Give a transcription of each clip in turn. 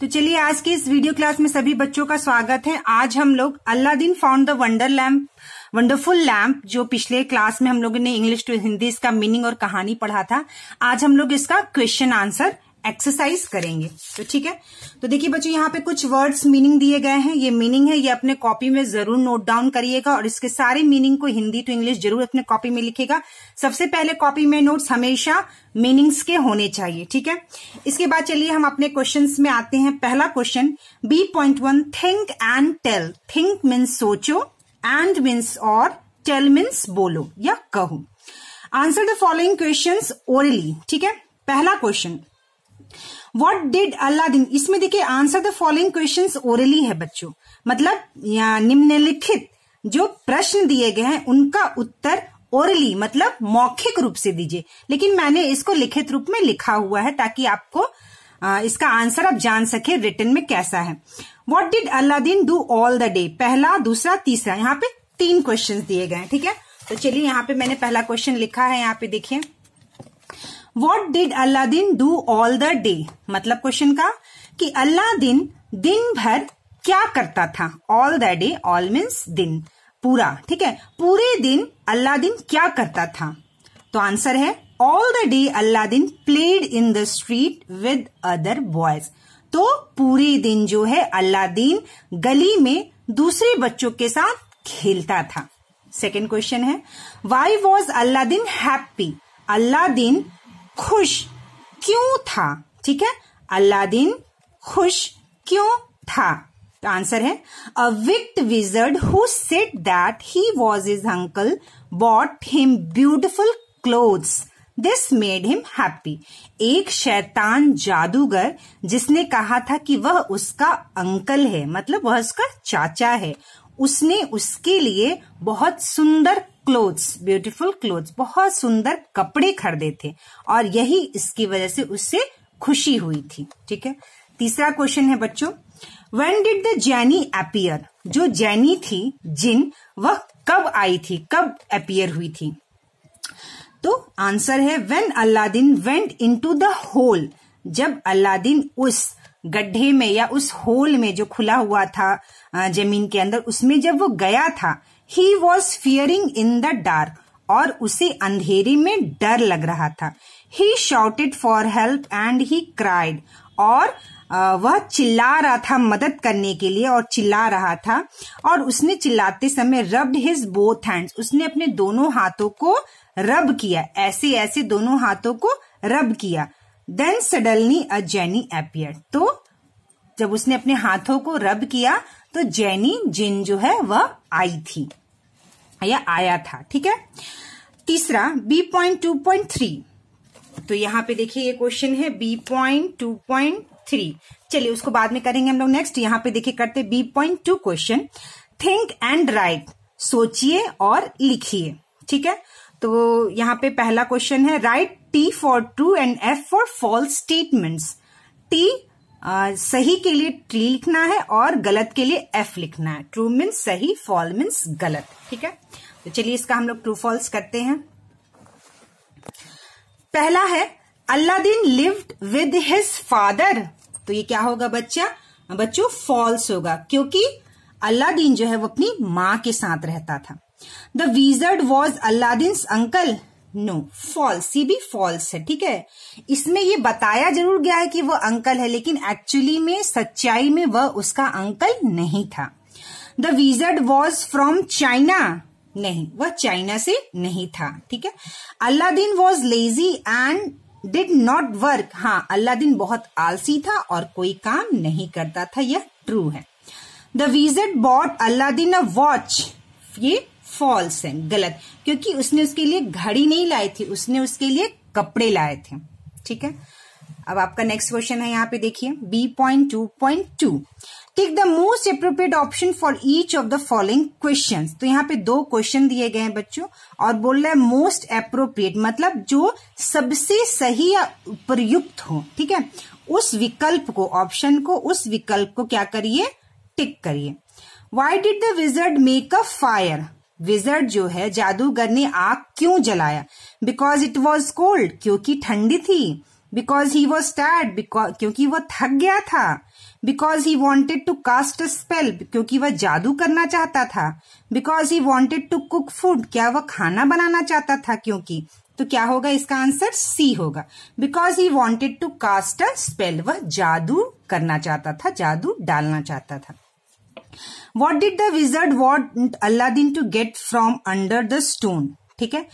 तो चलिए आज के इस वीडियो क्लास में सभी बच्चों का स्वागत है आज हम लोग Aladdin found the wonder lamp wonderful lamp जो पिछले क्लास में हम लोगों ने इंग्लिश टू हिंदी इसका मीनिंग और कहानी पढ़ा था आज हम लोग इसका क्वेश्चन आंसर एक्सरसाइज करेंगे तो ठीक है तो देखिए बच्चों यहाँ पे कुछ वर्ड्स मीनिंग दिए गए हैं ये मीनिंग है ये अपने कॉपी में जरूर नोट डाउन करिएगा और इसके सारे मीनिंग को हिंदी टू इंग्लिश जरूर अपने कॉपी में लिखेगा सबसे पहले कॉपी में नोट्स हमेशा मीनिंग्स के होने चाहिए ठीक है इसके बाद चलिए हम अपने क्वेश्चन में आते हैं पहला question B point one think and tell think means सोचो एंड मीन्स और टेल मीन्स बोलो या कहो answer the following question orally ठीक है पहला क्वेश्चन वॉट डिड अल्लादीन इसमें देखिए answer the following question orally है बच्चों मतलब निम्नलिखित जो प्रश्न दिए गए हैं उनका उत्तर ओरली मतलब मौखिक रूप से दीजिए लेकिन मैंने इसको लिखित रूप में लिखा हुआ है ताकि आपको आ, इसका आंसर आप जान सके रिटर्न में कैसा है what did Aladdin do all the day पहला दूसरा तीसरा यहाँ पे तीन क्वेश्चन दिए गए हैं ठीक है तो चलिए यहाँ पे मैंने पहला क्वेश्चन लिखा है यहाँ पे देखिए what did Aladdin do all the day मतलब क्वेश्चन का कि अल्लादीन दिन भर क्या करता था all the day all means दिन पूरा ठीक है पूरे दिन अल्लादीन क्या करता था तो आंसर है all the day Aladdin played in the street with other boys तो पूरे दिन जो है अल्लादीन गली में दूसरे बच्चों के साथ खेलता था सेकेंड क्वेश्चन है why was Aladdin happy Aladdin खुश क्यों था ठीक है अल्लादीन खुश क्यों था तो आंसर है a wicked wizard who said that he was his uncle bought him beautiful clothes this made him happy एक शैतान जादूगर जिसने कहा था कि वह उसका अंकल है मतलब वह उसका चाचा है उसने उसके लिए बहुत सुंदर क्लोथ्स ब्यूटीफुल क्लोथ्स बहुत सुंदर कपड़े खरीदे थे और यही इसकी वजह से उससे खुशी हुई थी ठीक है तीसरा क्वेश्चन है बच्चों when did the genie appear जो जैनी थी जिन वह कब आई थी कब अपियर हुई थी तो आंसर है when Aladdin went into the hole जब अल्लादीन उस गड्ढे में या उस होल में जो खुला हुआ था जमीन के अंदर उसमें जब वो गया था he was fearing in the dark और उसे अंधेरे में डर लग रहा था he shouted for help and he cried और वह चिल्ला रहा था मदद करने के लिए और चिल्ला रहा था और उसने चिल्लाते समय रब्ड हिज बोथ हैंड्स उसने अपने दोनों हाथों को रब किया ऐसे ऐसे दोनों हाथों को रब किया then suddenly a genie appear तो जब उसने अपने हाथों को रब किया तो जैनी जिन जो है वह आई थी या आया था ठीक है तीसरा B point two point three तो यहां पे देखिए ये क्वेश्चन है B point two point three चलिए उसको बाद में करेंगे हम लोग नेक्स्ट यहां पे देखिए करते B point two question think and write सोचिए और लिखिए ठीक है तो यहां पे पहला क्वेश्चन है write T for true and F for false statements T आ, सही के लिए ट्री लिखना है और गलत के लिए एफ लिखना है ट्रू मीन्स सही फॉल मीन्स गलत ठीक है तो चलिए इसका हम लोग ट्रू फॉल्स करते हैं पहला है Aladdin lived with his father तो ये क्या होगा बच्चा बच्चों फॉल्स होगा क्योंकि अल्लादीन जो है वो अपनी माँ के साथ रहता था the wizard was Aladdin uncle no false C भी फॉल्स है ठीक है इसमें ये बताया जरूर गया है कि वो अंकल है लेकिन एक्चुअली में सच्चाई में वह उसका अंकल नहीं था the wizard was from China नहीं वह चाइना से नहीं था ठीक है Aladdin was lazy and did not work हाँ अल्लादीन बहुत आलसी था और कोई काम नहीं करता था यह ट्रू है the wizard bought Aladdin a watch ये फॉल्स है गलत क्योंकि उसने उसके लिए घड़ी नहीं लाई थी उसने उसके लिए कपड़े लाए थे ठीक है अब आपका नेक्स्ट क्वेश्चन है यहाँ पे देखिए B point two point two take the most appropriate option for each of the following question तो यहाँ पे दो क्वेश्चन दिए गए हैं बच्चों और बोल रहा है मोस्ट अप्रोप्रिएट मतलब जो सबसे सही या उपयुक्त हो ठीक है उस विकल्प को ऑप्शन को उस विकल्प को क्या करिए टिक करिए why did the wizard make a fire wizard जो है जादूगर ने आग क्यों जलाया बिकॉज इट वॉज कोल्ड क्योंकि ठंडी थी बिकॉज ही वॉज टैड क्योंकि वह थक गया था because he wanted to cast a spell क्योंकि वह जादू करना चाहता था because he wanted to cook food क्या वह खाना बनाना चाहता था क्योंकि तो क्या होगा इसका आंसर सी होगा because he wanted to cast a spell वह जादू करना चाहता था जादू डालना चाहता था what did the wizard what Aladdin to get from under the stone ठीक है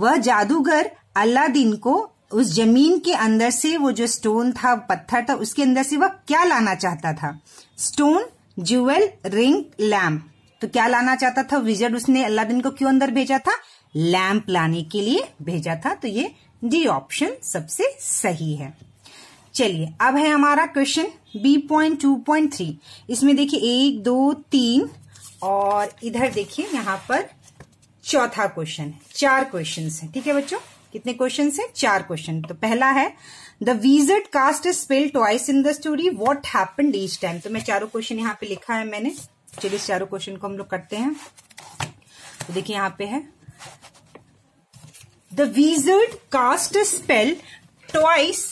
वह जादूगर अल्लादीन को उस जमीन के अंदर से वो जो स्टोन था पत्थर था उसके अंदर से वह क्या लाना चाहता था स्टोन ज्वेल रिंग लैम्प तो क्या लाना चाहता था विजर्ड उसने अल्लादीन को क्यों अंदर भेजा था लैम्प लाने के लिए भेजा था तो ये डी ऑप्शन सबसे सही है चलिए अब है हमारा question B point two point three इसमें देखिए एक दो तीन और इधर देखिए यहां पर चौथा क्वेश्चन है चार क्वेश्चन है ठीक है बच्चों कितने क्वेश्चन है चार क्वेश्चन तो पहला है the wizard cast spell twice in the story what happen each time तो मैं चारों क्वेश्चन यहाँ पे लिखा है मैंने चलिए इस चारों क्वेश्चन को हम लोग करते हैं तो देखिए यहाँ पे है the wizard cast spell twice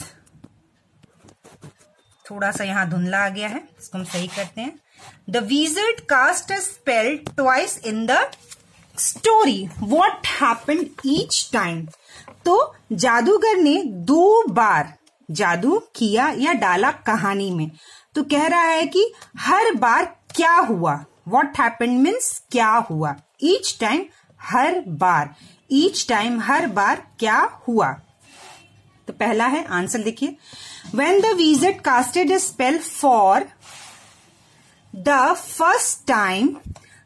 थोड़ा सा यहाँ धुंधला आ गया है इसको हम सही करते हैं the wizard cast spell twice in the story what happen each time तो जादूगर ने दो बार जादू किया या डाला कहानी में तो कह रहा है कि हर बार क्या हुआ वॉट हैपन मीन्स क्या हुआ ईच टाइम हर बार ईच टाइम हर बार क्या हुआ तो पहला है आंसर देखिए when the wizard casted a spell for the first time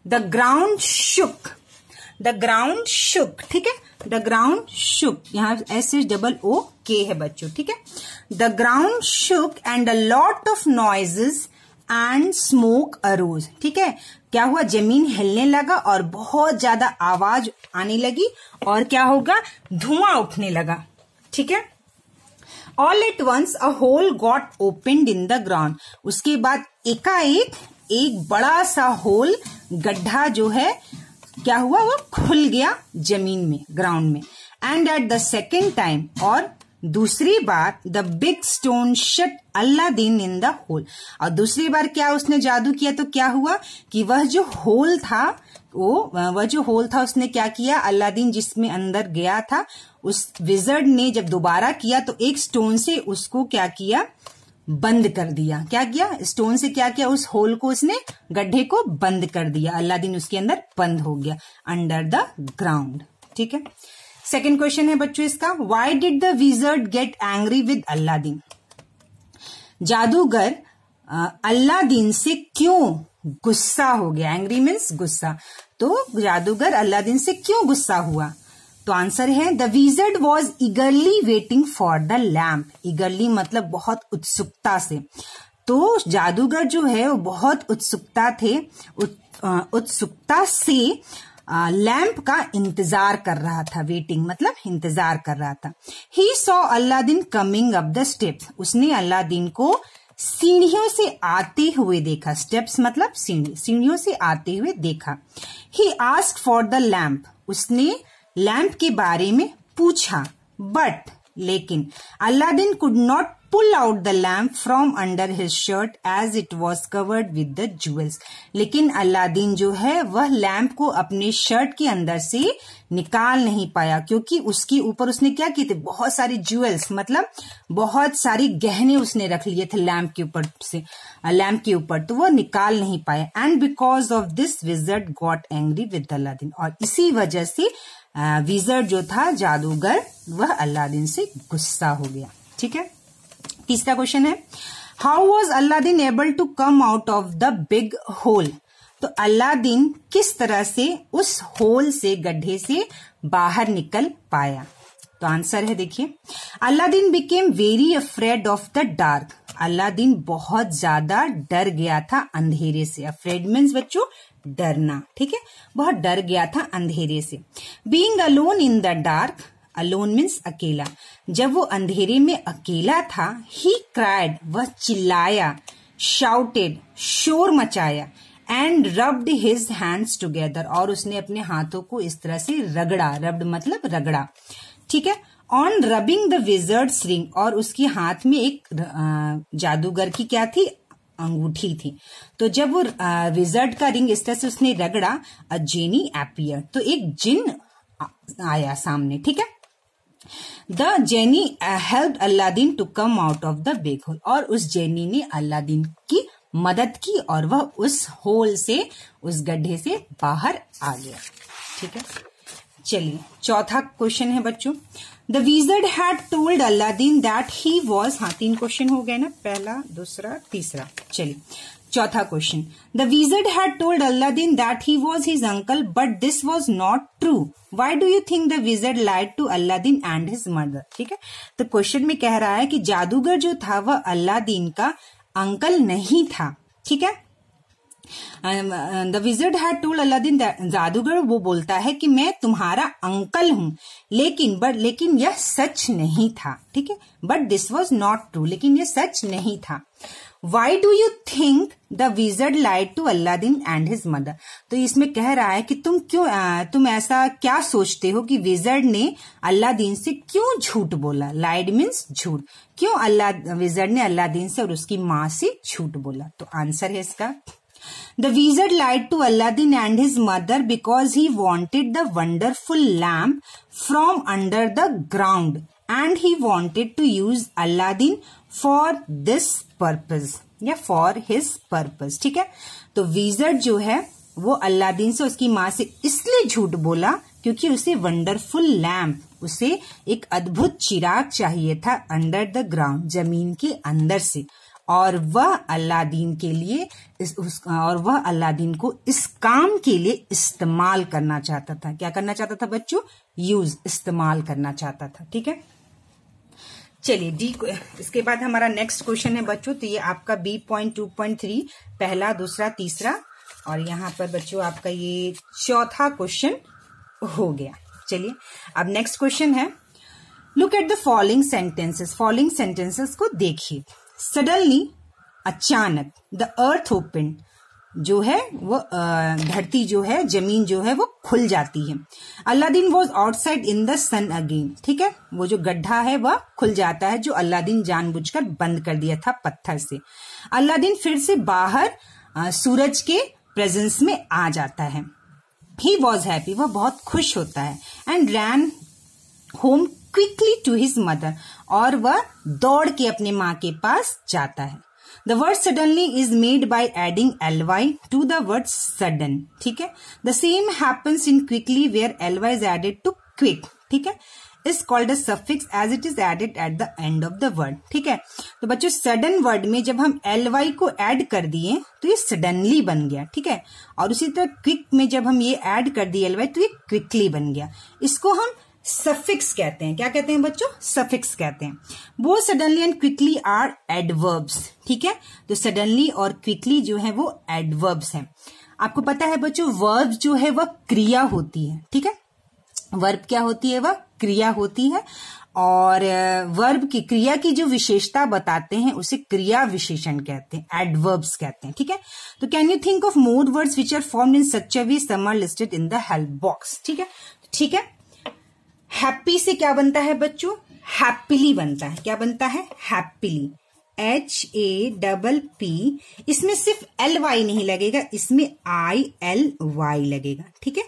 the ground shook the ground shook ठीक है द ग्राउंड शुक यहां एस एच डबल ओ के है बच्चों ठीक है the ground shook and a lot of noises and smoke arose ठीक है क्या हुआ जमीन हिलने लगा और बहुत ज्यादा आवाज आने लगी और क्या होगा धुआं उठने लगा ठीक है all at once a hole got opened in the ground उसके बाद एकाएक एक बड़ा सा होल गड्ढा जो है क्या हुआ वो खुल गया जमीन में ग्राउंड में and at the second time और दूसरी बार the big stone shut Aladdin in the whole और दूसरी बार क्या उसने जादू किया तो क्या हुआ कि वह जो होल था वो वह जो होल था उसने क्या किया अल्लादीन जिसमें अंदर गया था उस विजर्ड ने जब दोबारा किया तो एक स्टोन से उसको क्या किया बंद कर दिया क्या किया स्टोन से क्या किया उस होल को उसने गड्ढे को बंद कर दिया अल्लादीन उसके अंदर बंद हो गया अंडर द ग्राउंड ठीक है सेकेंड क्वेश्चन है बच्चों इसका why did the wizard get angry with Aladdin जादूगर अल्लादीन से क्यों गुस्सा हो गया एंग्री मीन्स गुस्सा तो जादूगर अल्लादीन से क्यों गुस्सा हुआ तो आंसर है the wizard was eagerly waiting for the lamp eagerly मतलब बहुत उत्सुकता से तो जादूगर जो है वो बहुत उत्सुकता थे उत्सुकता से लैम्प का इंतजार कर रहा था वेटिंग मतलब इंतजार कर रहा था he saw Aladdin coming up the step उसने अल्लादीन को सीढ़ियों से आते हुए देखा स्टेप्स मतलब सीढ़ी सीढ़ियों से आते हुए देखा he asked for the lamp उसने लैम्प के बारे में पूछा बट लेकिन दिन could not pull out the lamp from under his shirt as it was covered with the jewels लेकिन अल्लादीन जो है वह लैम्प को अपने शर्ट के अंदर से निकाल नहीं पाया क्योंकि उसके ऊपर उसने क्या किए थे बहुत सारे ज्वेल्स मतलब बहुत सारी गहने उसने रख लिए थे लैम्प के ऊपर से लैम्प के ऊपर तो वह निकाल नहीं पाया and because of this wizard got angry with Aladdin और इसी वजह से विजर्ट जो था जादूगर वह अल्लादीन से गुस्सा हो गया ठीक है तीसरा क्वेश्चन है how was Aladdin able to come out of the big hole तो अल्लादीन किस तरह से उस होल से गड्ढे से बाहर निकल पाया तो आंसर है देखिए Aladdin became very afraid of the dark Aladdin बहुत ज्यादा डर गया था अंधेरे से अफ्रेड मीन्स बच्चों डरना ठीक है बहुत डर गया था अंधेरे से being alone in the dark alone means अकेला जब वो अंधेरे में अकेला था ही क्राइड वह चिल्लाया शाउटेड शोर मचाया and rubbed his hands together और उसने अपने हाथों को इस तरह से रगड़ा रब्ड मतलब रगड़ा ठीक है on rubbing the wizard ring और उसके हाथ में एक जादूगर की क्या थी अंगूठी थी तो जब वो विजर्ड का रिंग इस तरह से उसने रगड़ा अ जेनी एपियर तो एक जिन आया सामने ठीक है the genie help Aladdin to come out of the big hole और उस जेनी ने अल्लादीन की मदद की और वह उस होल से उस गड्ढे से बाहर आ गया ठीक है चलिए चौथा क्वेश्चन है बच्चों the wizard had told Aladdin that he was हाँ तीन क्वेश्चन हो गए ना पहला दूसरा तीसरा चलिए चौथा question the wizard had told Aladdin that he was his uncle but this was not true why do you think the wizard light to Aladdin and his mother ठीक है तो क्वेश्चन में कह रहा है कि जादूगर जो था वह अल्लादीन का अंकल नहीं था ठीक है the wizard had told Aladdin जादूगर वो बोलता है कि मैं तुम्हारा अंकल हूं लेकिन बट लेकिन यह सच नहीं था ठीक है but this was not true लेकिन यह सच नहीं था why do you think the wizard light to Aladdin and his mother तो इसमें कह रहा है कि तुम क्यों तुम ऐसा क्या सोचते हो कि विजर्ड ने अल्लादीन से क्यों झूठ बोला लाइट मीन्स झूठ क्यों अल्लाह विजर्ड ने अल्लादीन से और उसकी माँ से झूठ बोला तो आंसर है इसका The wizard lied to Aladdin and his mother because he wanted the wonderful lamp from under the ground and he wanted to use Aladdin for this purpose या फॉर हिज पर्पज ठीक है तो wizard जो है वो Aladdin से उसकी माँ से इसलिए झूठ बोला क्योंकि उसे वंडरफुल लैम्प उसे एक अद्भुत चिराग चाहिए था अंडर द ग्राउंड जमीन के अंदर से और वह अल्लादीन के लिए इस उस, और वह अल्लादीन को इस काम के लिए इस्तेमाल करना चाहता था क्या करना चाहता था बच्चों यूज इस्तेमाल करना चाहता था ठीक है चलिए डी इसके बाद हमारा नेक्स्ट क्वेश्चन है बच्चों तो ये आपका B point two point three पहला दूसरा तीसरा और यहाँ पर बच्चों आपका ये चौथा क्वेश्चन हो गया चलिए अब नेक्स्ट क्वेश्चन है look at the following sentences following sentences को देखिए सडनली अचानक द अर्थ ओपन जो है वो धरती जो है जमीन जो है वो खुल जाती है Aladdin was outside in the sun again ठीक है वो जो गड्ढा है वह खुल जाता है जो अलादीन जानबूझकर बंद कर दिया था पत्थर से अलादीन फिर से बाहर सूरज के प्रेजेंस में आ जाता है ही वॉज हैप्पी वह बहुत खुश होता है and ran home quickly to his mother और वह दौड़ के अपने माँ के पास जाता है the word suddenly is made by adding L Y to the word sudden ठीक है the same happens in quickly where L Y is added to quick ठीक है is called a suffix as it is added at the end of the word ठीक है तो बच्चों sudden word में जब हम एल वाई को एड कर दिए तो ये सडनली बन गया ठीक है और उसी तरह क्विक में जब हम ये एड कर दिए एल वाई तो ये क्विकली बन गया इसको हम सफिक्स कहते हैं क्या कहते हैं बच्चों सफिक्स कहते हैं वो suddenly and quickly are adverbs ठीक है तो सडनली और क्विकली जो है वो एडवर्ब्स हैं आपको पता है बच्चों वर्ब जो है वह क्रिया होती है ठीक है वर्ब क्या होती है वह क्रिया होती है और वर्ब की क्रिया की जो विशेषता बताते हैं उसे क्रिया विशेषण कहते हैं एडवर्ब्स कहते हैं ठीक है तो can you think of more words which are form in such a we listed in the help box ठीक है तो ठीक है हैप्पी से क्या बनता है बच्चों हैप्पीली बनता है क्या बनता है happily H A double P इसमें सिर्फ एल वाई नहीं लगेगा इसमें आई एल वाई लगेगा ठीक है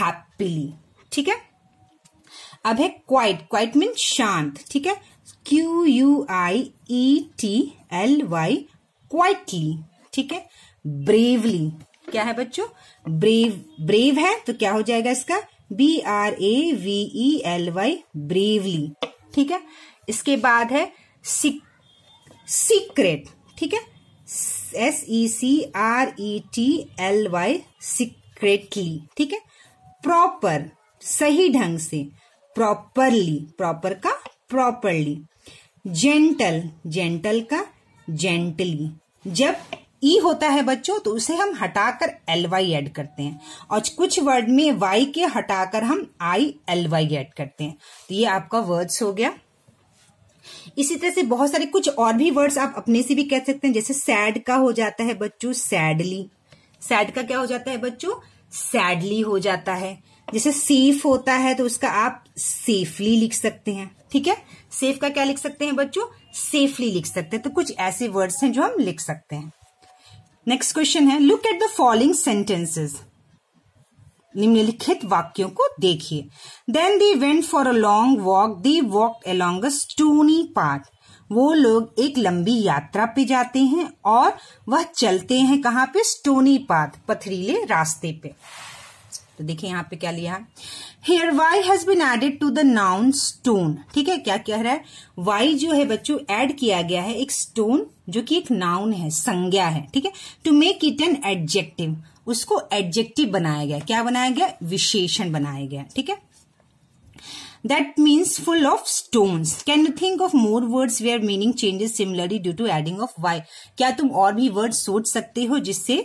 हैप्पीली ठीक है अब है क्वाइट क्वाइट मीन शांत ठीक है Q U I E T L Y quietly ठीक है ब्रेवली क्या है बच्चों ब्रेव ब्रेव है तो क्या हो जाएगा इसका B R A V E L Y bravely ठीक है इसके बाद है सीक्रेट ठीक है S E C R E T L Y secretly ठीक है प्रॉपर सही ढंग से प्रॉपरली प्रॉपर का प्रॉपरली जेंटल जेंटल का जेंटली जब ई e होता है बच्चों तो उसे हम हटाकर एल वाई एड करते हैं और कुछ वर्ड में वाई के हटाकर हम आई एल वाई एड करते हैं तो ये आपका वर्ड्स हो गया इसी तरह से बहुत सारे कुछ और भी वर्ड्स आप अपने से भी कह सकते हैं जैसे सैड का हो जाता है बच्चों सैडली सैड का क्या हो जाता है बच्चों सैडली हो जाता है जैसे सेफ होता है तो उसका आप सेफली लिख सकते हैं ठीक है सेफ का क्या लिख सकते हैं बच्चों सेफली लिख सकते हैं तो कुछ ऐसे वर्ड्स हैं जो हम लिख सकते हैं नेक्स्ट क्वेश्चन है look at the following sentences निम्नलिखित वाक्यों को देखिए then they went for a long walk they walk along a stony path वो लोग एक लंबी यात्रा पे जाते हैं और वह चलते हैं कहाँ पे स्टोनी पाथ पथरीले रास्ते पे तो देखिए यहाँ पे क्या लिया here Y has been added to the noun stone ठीक है क्या कह रहा है वाई जो है बच्चों एड किया गया है एक स्टोन जो कि एक नाउन है संज्ञा है ठीक है to make it an adjective उसको एडजेक्टिव बनाया गया क्या बनाया गया विशेषण बनाया गया ठीक है that means full of stones can you think of more words where meaning changes similarly due to adding of y क्या तुम और भी वर्ड सोच सकते हो जिससे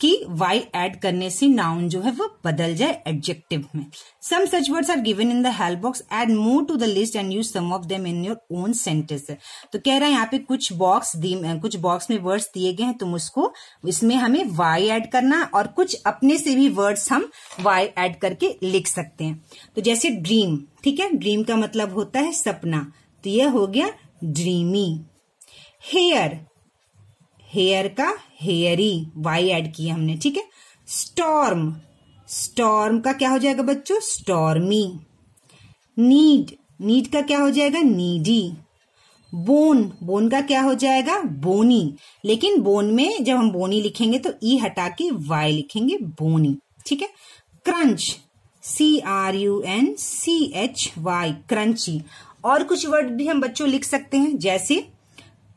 कि वाई ऐड करने से नाउन जो है वो बदल जाए एडजेक्टिव में some such words are given in the help box add more to the list and use some of them in your own sentence तो कह रहा है यहाँ पे कुछ बॉक्स कुछ बॉक्स में वर्ड्स दिए गए हैं तुम उसको इसमें हमें वाई एड करना और कुछ अपने से भी वर्ड्स हम वाई एड करके लिख सकते हैं तो जैसे ड्रीम ठीक है ड्रीम का मतलब होता है सपना तो यह हो गया ड्रीमी हेयर हेयर का हेयरी वाई एड किया हमने ठीक है स्टॉर्म स्टॉर्म का क्या हो जाएगा बच्चों स्टॉर्मी नीड नीड का क्या हो जाएगा नीडी बोन बोन का क्या हो जाएगा बोनी लेकिन बोन में जब हम बोनी लिखेंगे तो ई e हटा के वाई लिखेंगे बोनी ठीक है crunch C R U N C H Y crunchy और कुछ वर्ड भी हम बच्चों लिख सकते हैं जैसे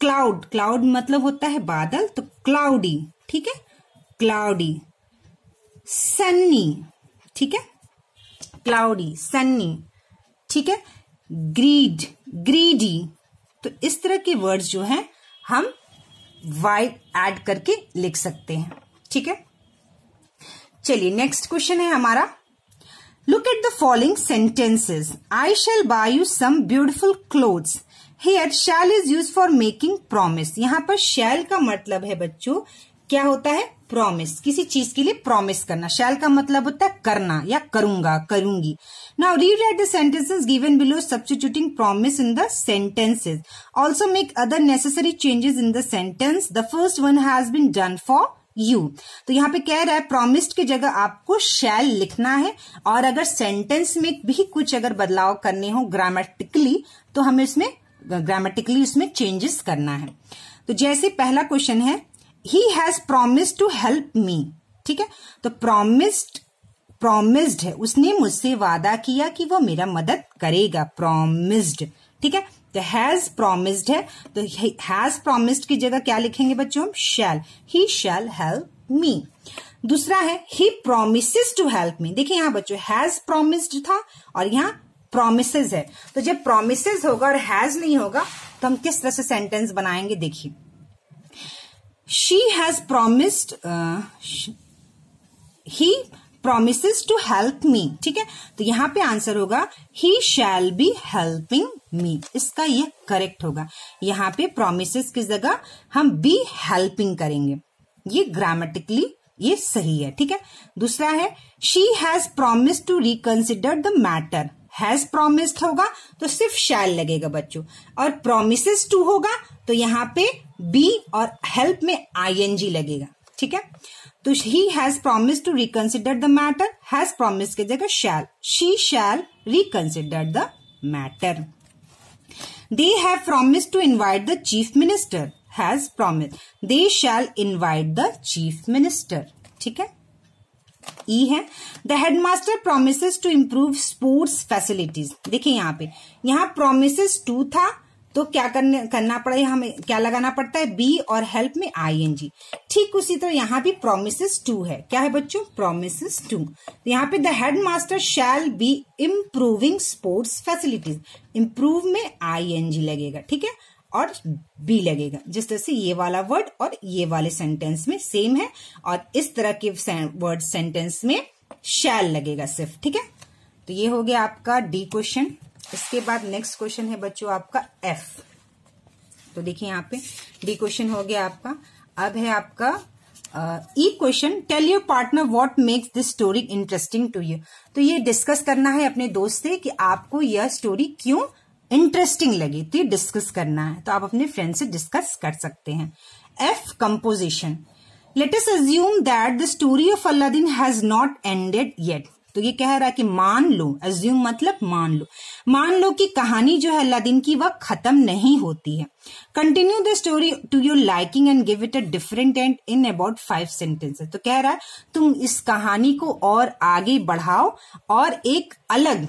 क्लाउड क्लाउड मतलब होता है बादल तो क्लाउडी ठीक है क्लाउडी सन्नी ठीक है क्लाउडी सन्नी ठीक है ग्रीड ग्रीडी तो इस तरह के वर्ड्स जो हैं हम वाई ऐड करके लिख सकते हैं ठीक है चलिए नेक्स्ट क्वेश्चन है हमारा look at the following sentences I shall buy you some beautiful clothes here shall is use for making promise यहाँ पर शैल का मतलब है बच्चों क्या होता है प्रोमिस किसी चीज के लिए प्रोमिस करना शैल का मतलब होता है करना या करूंगा करूंगी now read at the sentences below substituting promise in the sentences also make other necessary changes in the sentence the first one has been done for you तो यहाँ पे कह रहा है प्रोमिस्ड की जगह आपको शैल लिखना है और अगर सेंटेंस में भी कुछ अगर बदलाव करने हो ग्रामेटिकली तो हमें इसमें ग्रामेटिकली उसमें चेंजेस करना है तो जैसे पहला क्वेश्चन है he has promised to help me ठीक है तो प्रोमिस्ड प्रोमिस्ड है उसने मुझसे वादा किया कि वो मेरा मदद करेगा प्रोमिस्ड ठीक है तो हैज प्रोमिस्ड है तो हैज प्रोमिस्ड की जगह क्या लिखेंगे बच्चों हम शैल ही शैल हेल्प मी दूसरा है he promise to help me देखिए यहाँ बच्चों हैज प्रोमिस्ड था और यहाँ प्रोमिसेज है तो जब प्रोमिसेज होगा और हैज नहीं होगा तो हम किस तरह से सेंटेंस बनाएंगे देखिए she has promised he promise to help me ठीक है तो यहां पे आंसर होगा ही शैल बी हेल्पिंग मी इसका ये करेक्ट होगा यहाँ पे प्रोमिस की जगह हम बी हेल्पिंग करेंगे ये ग्रामेटिकली ये सही है ठीक है दूसरा है she has promise to reconsider the matter has promised होगा तो सिर्फ शैल लगेगा बच्चों और प्रोमिस टू होगा तो यहाँ पे बी और हेल्प में जी लगेगा ठीक है तो he has promise to reconsider the matter has promise की जगह shall she shall reconsider the matter they have promise to invite the chief minister has promise they shall invite the chief minister ठीक है E है the headmaster promise to improve sports facilities देखिए यहाँ पे यहाँ promise to था तो क्या करने करना पड़ेगा हमें क्या लगाना पड़ता है बी और हेल्प में आई एन जी ठीक उसी तरह यहाँ भी प्रोमिस टू है क्या है बच्चों प्रोमिस टू यहाँ पे the head master shall be improving sports facilities improve में आई एन जी लगेगा ठीक है और बी लगेगा जिस तरह से ये वाला वर्ड और ये वाले सेंटेंस में सेम है और इस तरह के वर्ड सेंटेंस में शैल लगेगा सिर्फ ठीक है तो ये हो गया आपका डी क्वेश्चन इसके बाद नेक्स्ट क्वेश्चन है बच्चों आपका एफ तो देखिए यहाँ पे डी क्वेश्चन हो गया आपका अब है आपका E question tell your partner what makes this story interesting to you तो ये डिस्कस करना है अपने दोस्त से कि आपको यह स्टोरी क्यों इंटरेस्टिंग लगी तो ये डिस्कस करना है तो आप अपने फ्रेंड से डिस्कस कर सकते हैं F composition us assume that the story of Aladdin has not ended yet तो ये कह रहा है कि मान लो एज्यूम मतलब मान लो मान लो कि कहानी जो है दिन की वह खत्म नहीं होती है continue the story to your liking and give it a different end in about five sentences तो कह रहा है तुम इस कहानी को और आगे बढ़ाओ और एक अलग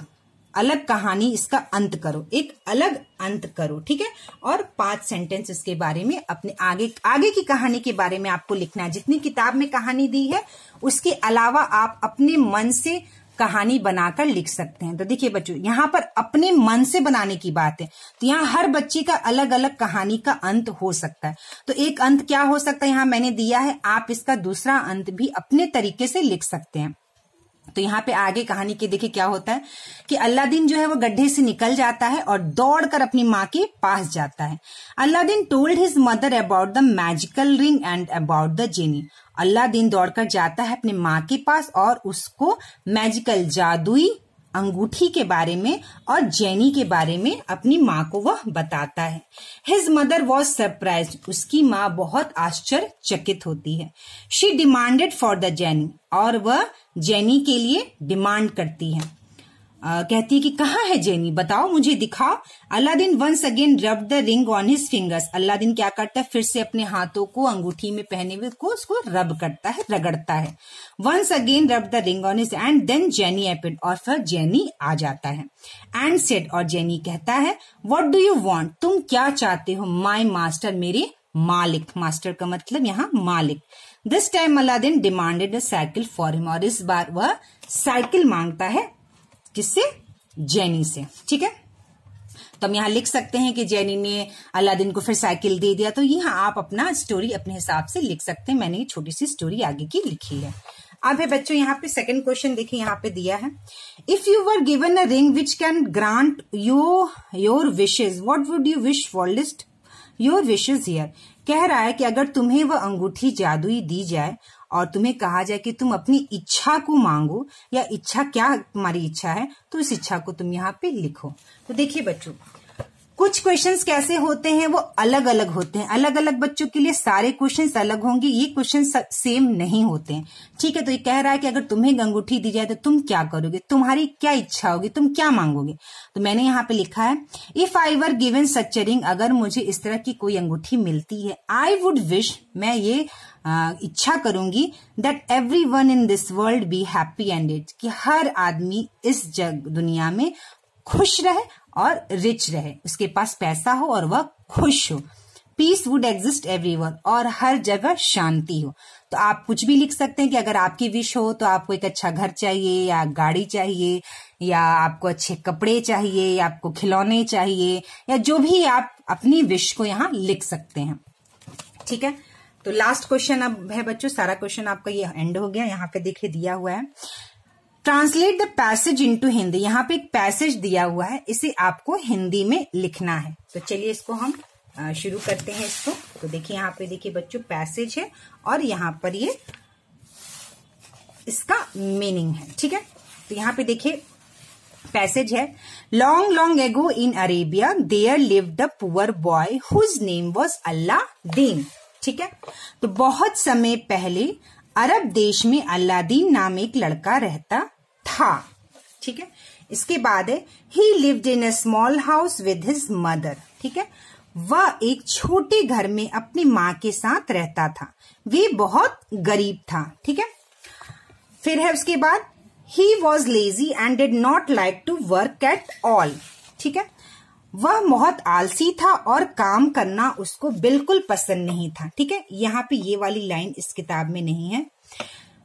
अलग कहानी इसका अंत करो एक अलग अंत करो ठीक है और पांच सेंटेंस इसके बारे में अपने आगे आगे की कहानी के बारे में आपको लिखना है जितनी किताब में कहानी दी है उसके अलावा आप अपने मन से कहानी बनाकर लिख सकते हैं तो देखिए बच्चों यहाँ पर अपने मन से बनाने की बात है तो यहाँ हर बच्चे का अलग अलग कहानी का अंत हो सकता है तो एक अंत क्या हो सकता है यहाँ मैंने दिया है आप इसका दूसरा अंत भी अपने तरीके से लिख सकते हैं तो यहाँ पे आगे कहानी के देखिए क्या होता है कि अल्लादीन जो है वो गड्ढे से निकल जाता है और दौड़कर अपनी माँ के पास जाता है Aladdin told his mother about the magical ring and about the genie Aladdin दौड़कर जाता है अपने माँ के पास और उसको मैजिकल जादुई अंगूठी के बारे में और जेनी के बारे में अपनी माँ को वह बताता है हिज मदर वॉज सरप्राइज उसकी माँ बहुत आश्चर्यचकित होती है she demanded for the genie और वह जेनी के लिए डिमांड करती है आ, कहती है कि कहाँ है जेनी बताओ मुझे दिखाओ Aladdin once again rub the ring on his fingers Aladdin क्या करता है फिर से अपने हाथों को अंगूठी में पहने हुए को उसको रब करता है रगड़ता है once again rub the ring on his and then genie appeared और फिर जेनी आ जाता है एंड सेड और जेनी कहता है वट डू यू वॉन्ट तुम क्या चाहते हो माई मास्टर मेरे मालिक मास्टर का मतलब यहाँ मालिक this time Aladdin demanded a cycle for him और इस बार वह साइकिल मांगता है किससे जेनी से ठीक है तो हम यहाँ लिख सकते हैं कि जेनी ने अलादीन को फिर साइकिल दे दिया तो यहाँ आप अपना स्टोरी अपने हिसाब से लिख सकते हैं मैंने ये छोटी सी स्टोरी आगे की लिखी है अब है बच्चों यहाँ पे सेकंड क्वेश्चन देखिए यहाँ पे दिया है if you were given a ring which can grant you your wishes what would you wish for list your wishes here कह रहा है कि अगर तुम्हें वह अंगूठी जादुई दी जाए और तुम्हें कहा जाए कि तुम अपनी इच्छा को मांगो या इच्छा क्या तुम्हारी इच्छा है तो इस इच्छा को तुम यहाँ पे लिखो तो देखिए बच्चों कुछ क्वेश्चंस कैसे होते हैं वो अलग अलग होते हैं अलग अलग बच्चों के लिए सारे क्वेश्चंस अलग होंगे ये क्वेश्चन सेम नहीं होते हैं ठीक है तो ये कह रहा है कि अगर तुम्हें गंगूठी दी जाए तो तुम क्या करोगे तुम्हारी क्या इच्छा होगी तुम क्या मांगोगे तो मैंने यहाँ पे लिखा है इफ आई वर गिवन सचरिंग अगर मुझे इस तरह की कोई अंगूठी मिलती है आई वुड विश मैं ये आ, इच्छा करूंगी that everyone in this world be happy ended कि हर आदमी इस जग दुनिया में खुश रहे और रिच रहे उसके पास पैसा हो और वह खुश हो पीस वुड एग्जिस्ट एवरीवर और हर जगह शांति हो तो आप कुछ भी लिख सकते हैं कि अगर आपकी विश हो तो आपको एक अच्छा घर चाहिए या गाड़ी चाहिए या आपको अच्छे कपड़े चाहिए या आपको खिलौने चाहिए या जो भी आप अपनी विश को यहाँ लिख सकते हैं ठीक है तो लास्ट क्वेश्चन अब है बच्चों सारा क्वेश्चन आपका ये एंड हो गया यहाँ पे देखिए दिया हुआ है translate the passage into Hindi यहाँ पे एक पैसेज दिया हुआ है इसे आपको हिंदी में लिखना है तो चलिए इसको हम शुरू करते हैं इसको तो देखिए यहाँ पे देखिए बच्चों पैसेज है और यहाँ पर ये इसका मीनिंग है ठीक है तो यहाँ पे देखिए पैसेज है long long ago in Arabia there live the poor boy whose name was Aladdin ठीक है तो बहुत समय पहले अरब देश में अल्लादीन नाम एक लड़का रहता था ठीक है इसके बाद है he lived in a small house with his mother ठीक है वह एक छोटे घर में अपनी माँ के साथ रहता था वे बहुत गरीब था ठीक है फिर है उसके बाद he was lazy and did not like to work at all ठीक है वह बहुत आलसी था और काम करना उसको बिल्कुल पसंद नहीं था ठीक है यहाँ पे ये वाली लाइन इस किताब में नहीं है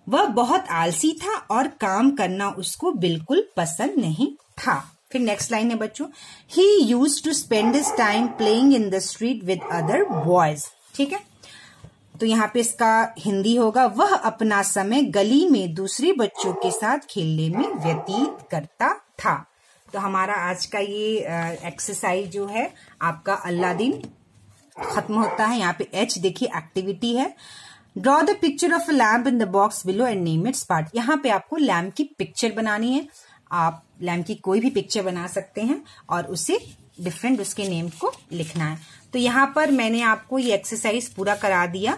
वह बहुत आलसी था और काम करना उसको बिल्कुल पसंद नहीं था फिर नेक्स्ट लाइन है बच्चों he use to spend this time playing in the street with other boys ठीक है तो यहाँ पे इसका हिंदी होगा वह अपना समय गली में दूसरे बच्चों के साथ खेलने में व्यतीत करता था तो हमारा आज का ये एक्सरसाइज जो है आपका अल्लाह दिन खत्म होता है यहाँ पे एच देखिए एक्टिविटी है draw the picture of lamp in the box below and name its part यहाँ पे आपको लैम्प की पिक्चर बनानी है आप लैम्प की कोई भी पिक्चर बना सकते हैं और उसे डिफरेंट उसके नेम को लिखना है तो यहाँ पर मैंने आपको ये एक्सरसाइज पूरा करा दिया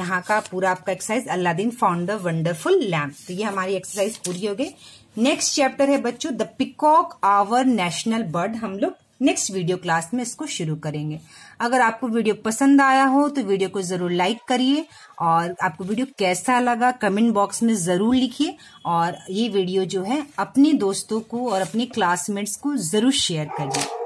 यहाँ का पूरा आपका exercise Aladdin found the wonderful lamp तो ये हमारी एक्सरसाइज पूरी हो गई नेक्स्ट चैप्टर है बच्चों the peacock our national bird हम लोग नेक्स्ट वीडियो क्लास में इसको शुरू करेंगे अगर आपको वीडियो पसंद आया हो तो वीडियो को जरूर लाइक करिए और आपको वीडियो कैसा लगा कमेंट बॉक्स में जरूर लिखिए और ये वीडियो जो है अपने दोस्तों को और अपने क्लासमेट्स को जरूर शेयर करिए